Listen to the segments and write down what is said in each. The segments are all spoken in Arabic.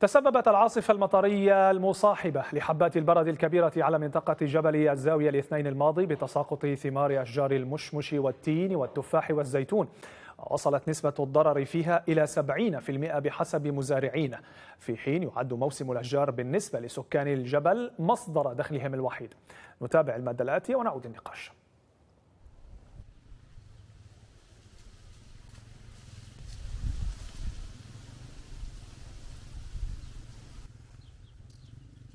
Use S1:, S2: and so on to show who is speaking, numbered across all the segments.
S1: تسببت العاصفة المطرية المصاحبة لحبات البرد الكبيرة على منطقة جبل الزاوية الاثنين الماضي بتساقط ثمار أشجار المشمش والتين والتفاح والزيتون وصلت نسبة الضرر فيها إلى 70% بحسب مزارعين في حين يعد موسم الأشجار بالنسبة لسكان الجبل مصدر دخلهم الوحيد نتابع المادة الآتية ونعود النقاش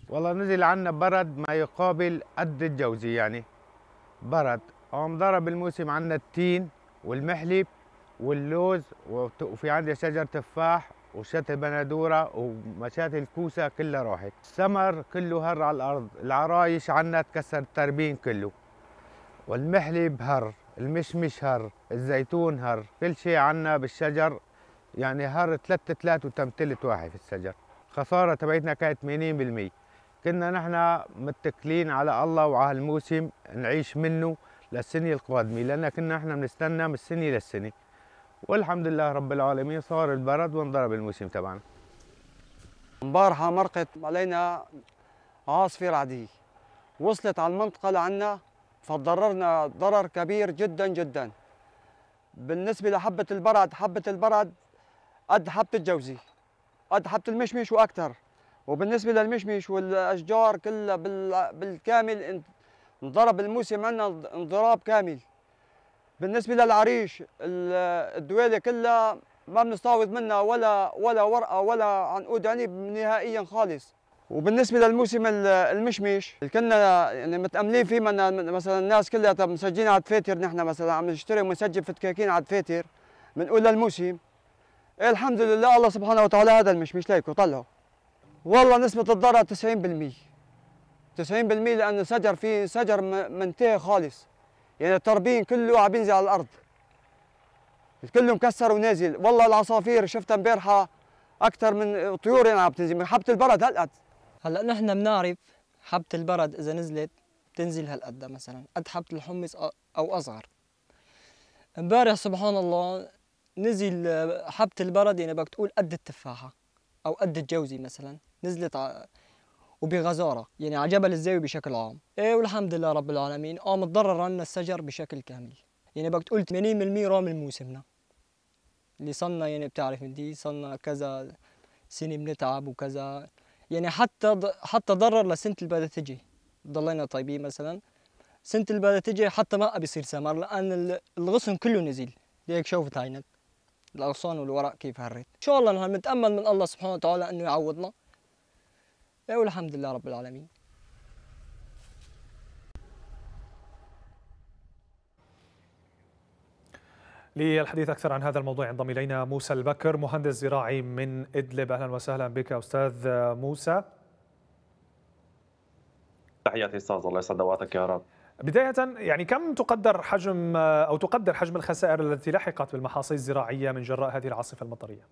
S2: والله نزل عنا برد ما يقابل قد الجوزي يعني برد قام ضرب الموسم عنا التين والمحلب واللوز وفي عندي شجر تفاح وشات البندوره ومشات الكوسه كلها راحت السمر كله هر على الارض العرايش عنا تكسر التربين كله والمحلب هر المشمش هر الزيتون هر كل شيء عنا بالشجر يعني هر ثلاثة ثلاثة وتم 3 واحد في الشجر خسارة تبعتنا كانت 80% كنا نحن متكلين على الله وعلى الموسم نعيش منه للسنة القادمة لأن كنا نحن بنستنى من السنة للسنة والحمد لله رب العالمين صار البرد وانضرب الموسم تبعنا امبارحة مرقت علينا عاصفة رعدية وصلت على المنطقة لعنا فضررنا ضرر كبير جدا جدا بالنسبة لحبة البرد حبة البرد قد حبة الجوزي قد حبة المشمش وأكثر وبالنسبه للمشمش والاشجار كلها بالكامل انضرب الموسم عندنا انضراب كامل بالنسبه للعريش الدويله كلها ما بنستعوض منها ولا ولا ورقه ولا عنقود عنب يعني نهائيا خالص وبالنسبه للموسم المشمش اللي كنا يعني متاملين فيه من مثلا الناس كلها طب مسجلين على الفاتر نحن مثلا عم نشتري ومسجل فتكاكين على الفاتر بنقول للموسم إيه، الحمد لله الله سبحانه وتعالى هذا المشمش ليكو طلعوا والله نسبة الضرر 90% 90% لأنه شجر فيه شجر منتهي خالص يعني التربين كله عم بينزل على الأرض كله مكسر ونازل والله العصافير شفتها امبارحة أكثر من طيور يعني عم تنزل من حبة البرد هالقد
S3: هلا نحن بنعرف حبة البرد إذا نزلت بتنزل هالقد مثلا قد حبة الحمص أو أصغر امبارح سبحان الله نزل حبة البرد يعني بدك تقول قد التفاحة أو قد الجوزي مثلا نزلت ع... وبغزارة يعني على جبل الزاوية بشكل عام إيه والحمد لله رب العالمين قام آه، تضرر عنا الشجر بشكل كامل يعني بقى تقول 80% رام موسمنا اللي صلنا يعني بتعرف دي صلنا كذا سنة بنتعب وكذا يعني حتى حتى ضرر لسنة اللي بدها تجي ضلينا طيبين مثلا سنة اللي بدها تجي حتى ما بيصير سمر لأن الغصن كله نزيل ليك شوفت عينك الأغصان والورق كيف هرت إن شاء الله نحن بنتأمل من الله سبحانه وتعالى أنه يعوضنا والحمد لله رب العالمين
S1: للحديث أكثر عن هذا الموضوع ينضم إلينا موسى البكر مهندس زراعي من إدلب أهلا وسهلا بك أستاذ موسى
S4: تحياتي أستاذ الله يسعد أوقاتك يا رب
S1: بداية يعني كم تقدر حجم أو تقدر حجم الخسائر التي لحقت بالمحاصيل الزراعية من جراء هذه العاصفة المطرية؟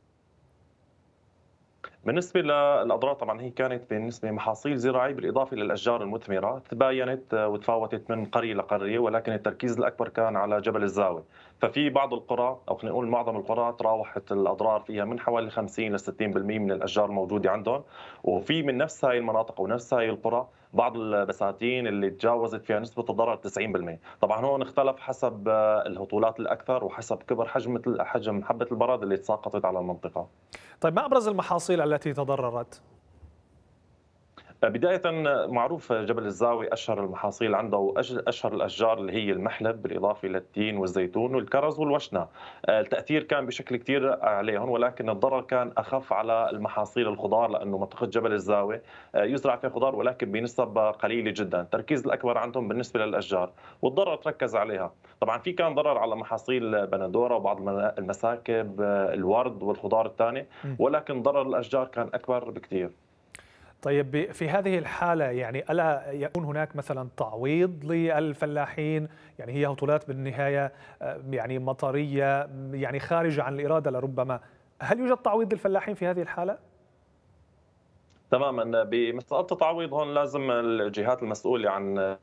S4: بالنسبة للأضرار طبعا هي كانت بالنسبة محاصيل زراعية بالإضافة للأشجار المثمرة تباينت وتفاوتت من قرية لقرية ولكن التركيز الأكبر كان على جبل الزاوية ففي بعض القرى او خلينا نقول معظم القرى تراوحت الاضرار فيها من حوالي 50 ل 60% من الاشجار الموجوده عندهم وفي من نفس هاي المناطق ونفس هاي القرى بعض البساتين اللي تجاوزت فيها نسبه الضرر 90% طبعا هون اختلف حسب آه، الهطولات الاكثر وحسب كبر حجم حجم حبه البرد اللي تساقطت على المنطقه
S1: طيب ما ابرز المحاصيل التي تضررت
S4: بداية معروف جبل الزاوي أشهر المحاصيل عنده وأشهر الأشجار اللي هي المحلب بالإضافة للتين والزيتون والكرز والوشنة آه، التأثير كان بشكل كثير عليهم ولكن الضرر كان أخف على المحاصيل الخضار لأنه منطقة جبل الزاوي آه، يزرع فيها خضار ولكن بنسب قليلة جدا التركيز الأكبر عندهم بالنسبة للأشجار والضرر تركز عليها طبعا في كان ضرر على محاصيل بندورة وبعض المساكب آه، الورد والخضار الثاني ولكن ضرر الأشجار كان أكبر بكثير
S1: طيب في هذه الحالة يعني ألا يكون هناك مثلا تعويض للفلاحين يعني هي هطولات بالنهاية آه، يعني مطرية يعني خارجة عن الإرادة لربما هل يوجد تعويض للفلاحين في هذه الحالة؟
S4: تماما بمسألة التعويض هون لازم الجهات المسؤولة عن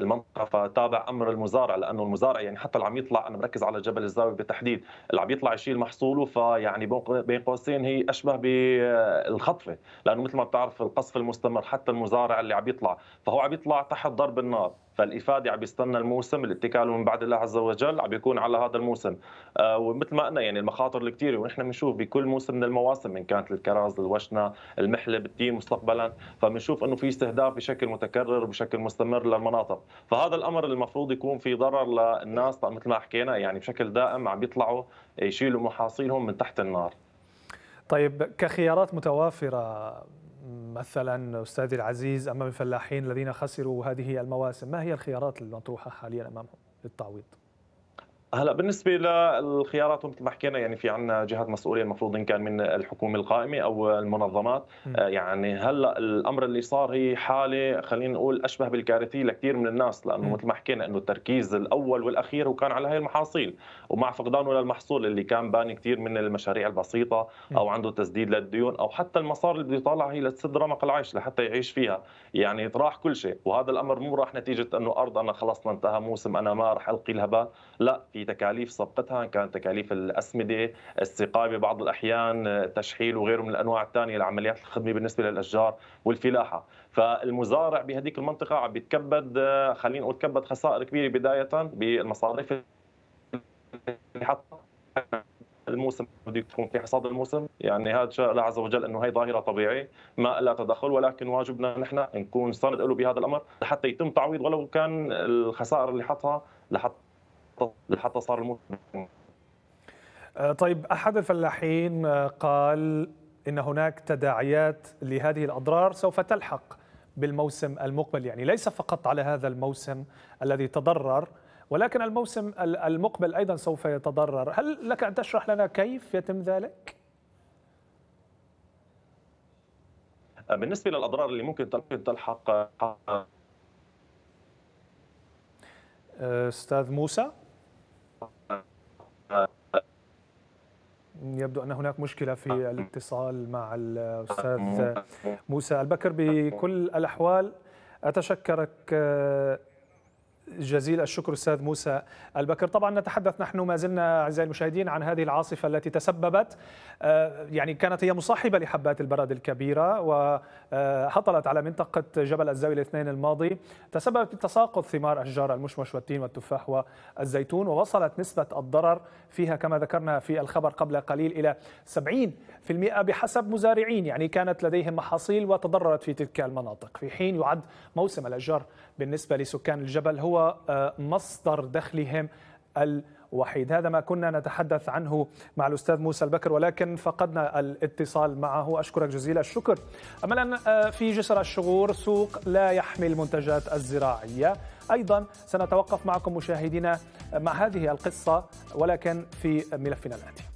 S4: المنطقه فتابع امر المزارع لانه المزارع يعني حتى اللي عم يطلع انا مركز على جبل الزاويه بالتحديد اللي عم يطلع يشيل محصوله فيعني بين قوسين هي اشبه بالخطفه لانه مثل ما بتعرف القصف المستمر حتى المزارع اللي عم يطلع فهو عم يطلع تحت ضرب النار فالافاده عم يستنى الموسم الاتكال من بعد الله عز وجل عم بيكون على هذا الموسم آه، ومثل ما قلنا يعني المخاطر الكثيره ونحن بنشوف بكل موسم من المواسم ان كانت الكراز الوشنه المحلب التيم مستقبلا فبنشوف انه في استهداف بشكل متكرر وبشكل مستمر للمناطق فهذا الامر المفروض يكون في ضرر للناس طيب مثل ما حكينا يعني بشكل دائم عم بيطلعوا يشيلوا محاصيلهم من تحت النار
S1: طيب كخيارات متوافره مثلا أستاذي العزيز أمام الفلاحين الذين خسروا هذه المواسم ما هي الخيارات المطروحة حاليا أمامهم للتعويض؟
S4: هلا بالنسبه للخيارات مثل ما حكينا يعني في عندنا جهات مسؤوليه المفروض ان كان من الحكومه القائمه او المنظمات م. آه، يعني هلا الامر اللي صار هي حاله خلينا نقول اشبه بالكارثيه لكثير من الناس لانه مثل ما حكينا انه التركيز الاول والاخير وكان على هاي المحاصيل ومع فقدانه للمحصول اللي كان باني كثير من المشاريع البسيطه او عنده تسديد للديون او حتى المصاري اللي بده يطالع هي لتسد رمق العيش لحتى يعيش فيها يعني راح كل شيء وهذا الامر مو راح نتيجه انه ارض انا خلصنا انتهى موسم انا ما راح القي الهباء لا في بتكاليف صفقتها ان كانت تكاليف الاسمده، السقايه ببعض الاحيان، التشحيل آه، وغيره من الانواع الثانيه لعمليات الخدمه بالنسبه للاشجار والفلاحه، فالمزارع بهذيك المنطقه عم بيتكبد آه، خلينا نقول تكبد خسائر كبيره بدايه بالمصاريف اللي حطها الموسم بده يكون في حصاد الموسم يعني هذا شاء الله عز وجل انه هي ظاهره طبيعيه ما لا تدخل ولكن واجبنا نحن نكون سند له بهذا الامر لحتى يتم تعويض ولو كان الخسائر اللي حطها لحتى حتى صار الموسم
S1: آه، طيب احد الفلاحين آه، قال ان هناك تداعيات لهذه الاضرار سوف تلحق بالموسم المقبل يعني ليس فقط على هذا الموسم الذي تضرر ولكن الموسم المقبل ايضا سوف يتضرر هل لك ان تشرح لنا كيف يتم ذلك
S4: آه، بالنسبه للاضرار اللي ممكن تلحق
S1: استاذ موسى يبدو أن هناك مشكلة في نعم. الاتصال مع الأستاذ نعم. موسى البكر بكل الأحوال أتشكرك آه، جزيل الشكر استاذ موسى البكر طبعا نتحدث نحن ما زلنا اعزائي المشاهدين عن هذه العاصفه التي تسببت آه، يعني كانت هي مصاحبه لحبات البرد الكبيره وهطلت على منطقه جبل الزاويه الاثنين الماضي تسببت بتساقط ثمار اشجار المشمش والتين والتفاح والزيتون ووصلت نسبه الضرر فيها كما ذكرنا في الخبر قبل قليل الى 70 بحسب مزارعين يعني كانت لديهم محاصيل وتضررت في تلك المناطق في حين يعد موسم الأشجار بالنسبة لسكان الجبل هو آه، مصدر دخلهم الوحيد هذا ما كنا نتحدث عنه مع الأستاذ موسى البكر ولكن فقدنا الاتصال معه أشكرك جزيل الشكر أملا آه، في جسر الشغور سوق لا يحمي المنتجات الزراعية أيضا سنتوقف معكم مشاهدينا مع هذه القصة ولكن في ملفنا الآتي